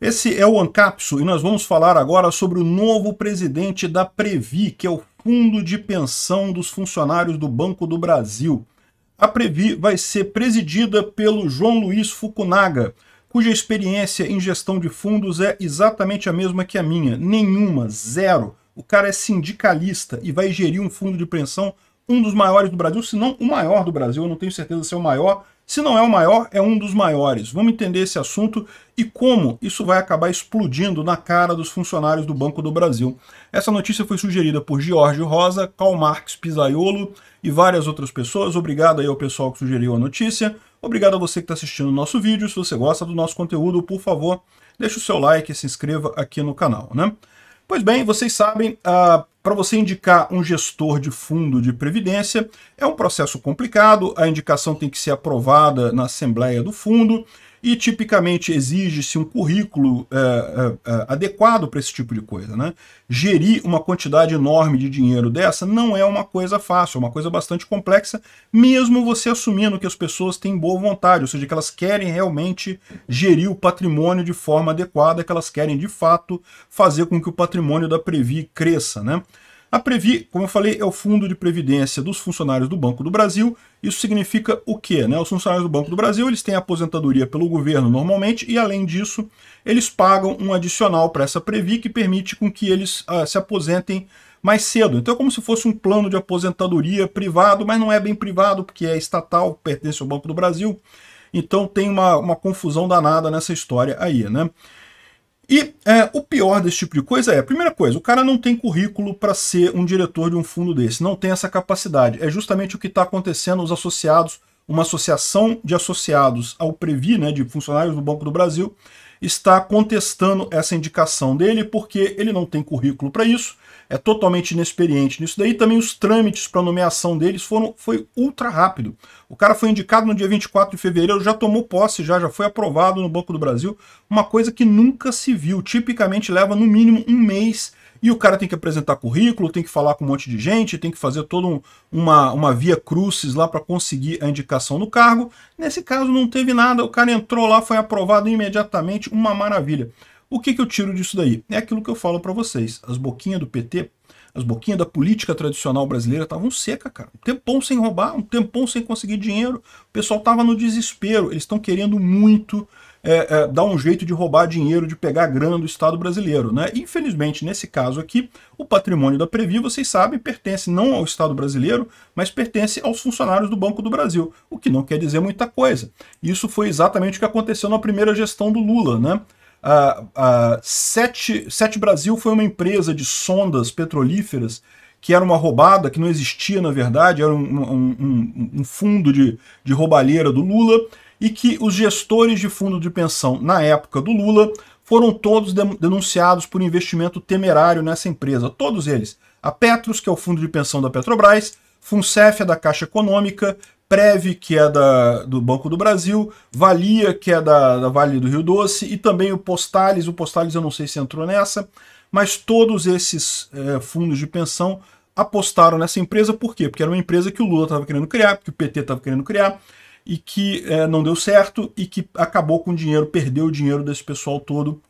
Esse é o Ancapso e nós vamos falar agora sobre o novo presidente da Previ, que é o Fundo de Pensão dos Funcionários do Banco do Brasil. A Previ vai ser presidida pelo João Luiz Fukunaga, cuja experiência em gestão de fundos é exatamente a mesma que a minha, nenhuma, zero. O cara é sindicalista e vai gerir um fundo de pensão, um dos maiores do Brasil, se não o maior do Brasil, eu não tenho certeza se é o maior, se não é o maior, é um dos maiores. Vamos entender esse assunto e como isso vai acabar explodindo na cara dos funcionários do Banco do Brasil. Essa notícia foi sugerida por Giorgio Rosa, Karl Marx Pisaiolo e várias outras pessoas. Obrigado aí ao pessoal que sugeriu a notícia. Obrigado a você que está assistindo o nosso vídeo. Se você gosta do nosso conteúdo, por favor, deixe o seu like e se inscreva aqui no canal. Né? Pois bem, vocês sabem, a para você indicar um gestor de fundo de previdência, é um processo complicado, a indicação tem que ser aprovada na Assembleia do Fundo, e tipicamente exige-se um currículo é, é, é adequado para esse tipo de coisa. Né? Gerir uma quantidade enorme de dinheiro dessa não é uma coisa fácil, é uma coisa bastante complexa, mesmo você assumindo que as pessoas têm boa vontade, ou seja, que elas querem realmente gerir o patrimônio de forma adequada, que elas querem de fato fazer com que o patrimônio da Previ cresça. Né? A Previ, como eu falei, é o fundo de previdência dos funcionários do Banco do Brasil. Isso significa o quê? Né? Os funcionários do Banco do Brasil eles têm aposentadoria pelo governo normalmente e, além disso, eles pagam um adicional para essa Previ que permite com que eles ah, se aposentem mais cedo. Então é como se fosse um plano de aposentadoria privado, mas não é bem privado porque é estatal, pertence ao Banco do Brasil. Então tem uma, uma confusão danada nessa história aí, né? E é, o pior desse tipo de coisa é, primeira coisa, o cara não tem currículo para ser um diretor de um fundo desse, não tem essa capacidade. É justamente o que está acontecendo, os associados, uma associação de associados ao Previ, né, de funcionários do Banco do Brasil, está contestando essa indicação dele porque ele não tem currículo para isso, é totalmente inexperiente nisso daí. Também os trâmites para nomeação deles foram foi ultra rápido. O cara foi indicado no dia 24 de fevereiro, já tomou posse, já, já foi aprovado no Banco do Brasil. Uma coisa que nunca se viu. Tipicamente leva no mínimo um mês e o cara tem que apresentar currículo, tem que falar com um monte de gente, tem que fazer toda um, uma, uma via crucis lá para conseguir a indicação no cargo. Nesse caso não teve nada, o cara entrou lá, foi aprovado imediatamente, uma maravilha. O que, que eu tiro disso daí? É aquilo que eu falo para vocês. As boquinhas do PT, as boquinhas da política tradicional brasileira estavam seca, cara. Um tempão sem roubar, um tempão sem conseguir dinheiro. O pessoal tava no desespero. Eles estão querendo muito é, é, dar um jeito de roubar dinheiro, de pegar grana do Estado brasileiro. Né? Infelizmente, nesse caso aqui, o patrimônio da Previ, vocês sabem, pertence não ao Estado brasileiro, mas pertence aos funcionários do Banco do Brasil, o que não quer dizer muita coisa. Isso foi exatamente o que aconteceu na primeira gestão do Lula. Né? a, a Sete, Sete Brasil foi uma empresa de sondas petrolíferas que era uma roubada, que não existia na verdade, era um, um, um, um fundo de, de roubalheira do Lula, e que os gestores de fundo de pensão na época do Lula foram todos denunciados por investimento temerário nessa empresa. Todos eles. A Petros, que é o fundo de pensão da Petrobras, Funcef, é da Caixa Econômica, Prev, que é da, do Banco do Brasil, Valia, que é da, da Vale do Rio Doce, e também o Postales. O Postales eu não sei se entrou nessa, mas todos esses é, fundos de pensão apostaram nessa empresa, por quê? Porque era uma empresa que o Lula estava querendo criar, que o PT estava querendo criar, e que é, não deu certo, e que acabou com o dinheiro, perdeu o dinheiro desse pessoal todo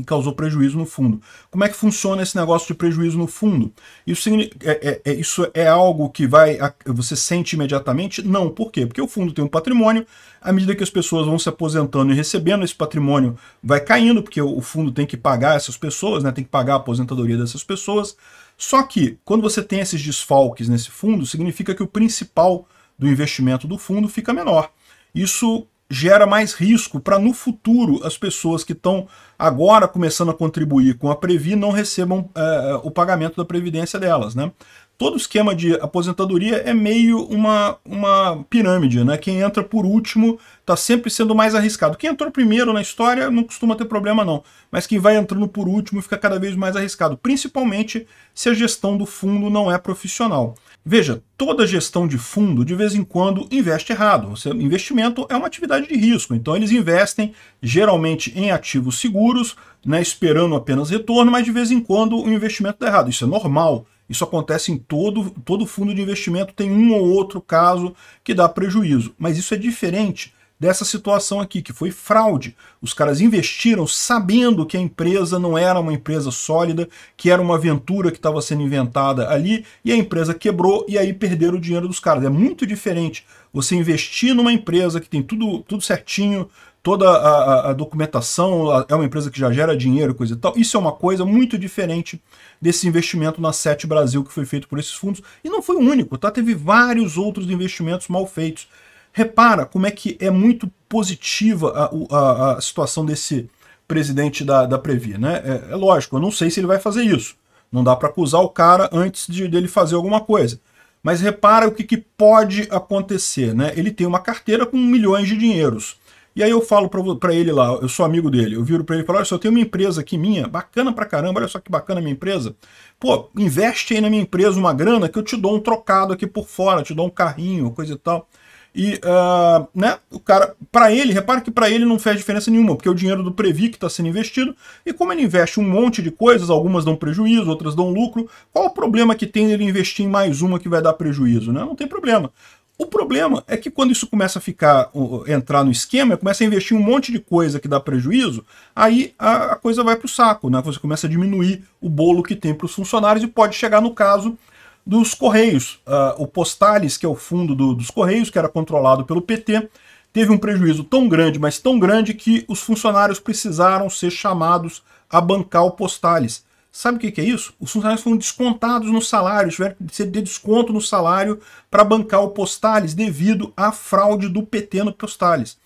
e causou prejuízo no fundo. Como é que funciona esse negócio de prejuízo no fundo? Isso é, é, é, isso é algo que vai você sente imediatamente? Não. Por quê? Porque o fundo tem um patrimônio, à medida que as pessoas vão se aposentando e recebendo, esse patrimônio vai caindo, porque o fundo tem que pagar essas pessoas, né, tem que pagar a aposentadoria dessas pessoas. Só que, quando você tem esses desfalques nesse fundo, significa que o principal do investimento do fundo fica menor. Isso gera mais risco para no futuro as pessoas que estão agora começando a contribuir com a Previ não recebam é, o pagamento da previdência delas. Né? todo esquema de aposentadoria é meio uma, uma pirâmide, né? Quem entra por último está sempre sendo mais arriscado. Quem entrou primeiro na história não costuma ter problema não, mas quem vai entrando por último fica cada vez mais arriscado, principalmente se a gestão do fundo não é profissional. Veja, toda gestão de fundo de vez em quando investe errado. O investimento é uma atividade de risco, então eles investem geralmente em ativos seguros, né, esperando apenas retorno, mas de vez em quando o investimento dá errado. Isso é normal isso acontece em todo, todo fundo de investimento, tem um ou outro caso que dá prejuízo. Mas isso é diferente dessa situação aqui, que foi fraude. Os caras investiram sabendo que a empresa não era uma empresa sólida, que era uma aventura que estava sendo inventada ali, e a empresa quebrou e aí perderam o dinheiro dos caras. É muito diferente você investir numa empresa que tem tudo, tudo certinho, toda a, a, documentação, é uma empresa que já gera dinheiro, coisa e tal. Isso é uma coisa muito diferente desse investimento na Sete Brasil que foi feito por esses fundos. E não foi o único, tá? Teve vários outros investimentos mal feitos. Repara como é que é muito positiva a, a, a situação desse presidente da, da Previ, né? É, é, lógico, eu não sei se ele vai fazer isso. Não dá para acusar o cara antes de, dele fazer alguma coisa. Mas repara o que, que pode acontecer, né? Ele tem uma carteira com milhões de dinheiros e aí eu falo para ele lá, eu sou amigo dele, eu viro para ele e falo, olha só, eu tenho uma empresa aqui minha, bacana pra caramba, olha só que bacana a minha empresa. Pô, investe aí na minha empresa uma grana que eu te dou um trocado aqui por fora, te dou um carrinho, coisa e tal. E, uh, né, o cara, para ele, repara que para ele não faz diferença nenhuma, porque é o dinheiro do Previ que está sendo investido, e como ele investe um monte de coisas, algumas dão prejuízo, outras dão lucro, qual o problema que tem ele investir em mais uma que vai dar prejuízo, né? Não tem problema. O problema é que quando isso começa a ficar entrar no esquema, começa a investir um monte de coisa que dá prejuízo, aí a, a coisa vai para o saco, né? Você começa a diminuir o bolo que tem para os funcionários e pode chegar no caso dos Correios. Uh, o Postales, que é o fundo do, dos Correios, que era controlado pelo PT, teve um prejuízo tão grande, mas tão grande, que os funcionários precisaram ser chamados a bancar o Postales. Sabe o que, que é isso? Os funcionários foram descontados no salário, tiveram que ser desconto no salário para bancar o Postales devido à fraude do PT no Postales.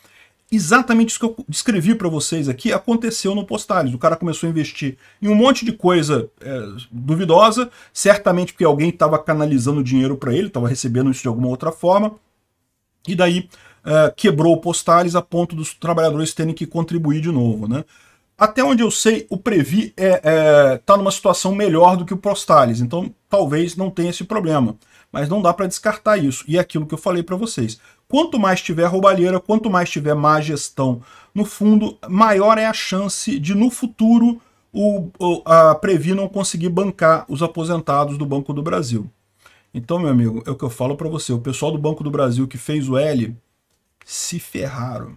Exatamente isso que eu descrevi para vocês aqui aconteceu no Postales. O cara começou a investir em um monte de coisa é, duvidosa, certamente porque alguém estava canalizando dinheiro para ele, estava recebendo isso de alguma outra forma, e daí é, quebrou o Postales a ponto dos trabalhadores terem que contribuir de novo. Né? Até onde eu sei, o Previ está é, é tá numa situação melhor do que o Prostales, então talvez não tenha esse problema. Mas não dá para descartar isso. E é aquilo que eu falei para vocês. Quanto mais tiver roubalheira, quanto mais tiver má gestão no fundo, maior é a chance de no futuro o, a Previ não conseguir bancar os aposentados do Banco do Brasil. Então, meu amigo, é o que eu falo para você. O pessoal do Banco do Brasil que fez o L se ferraram.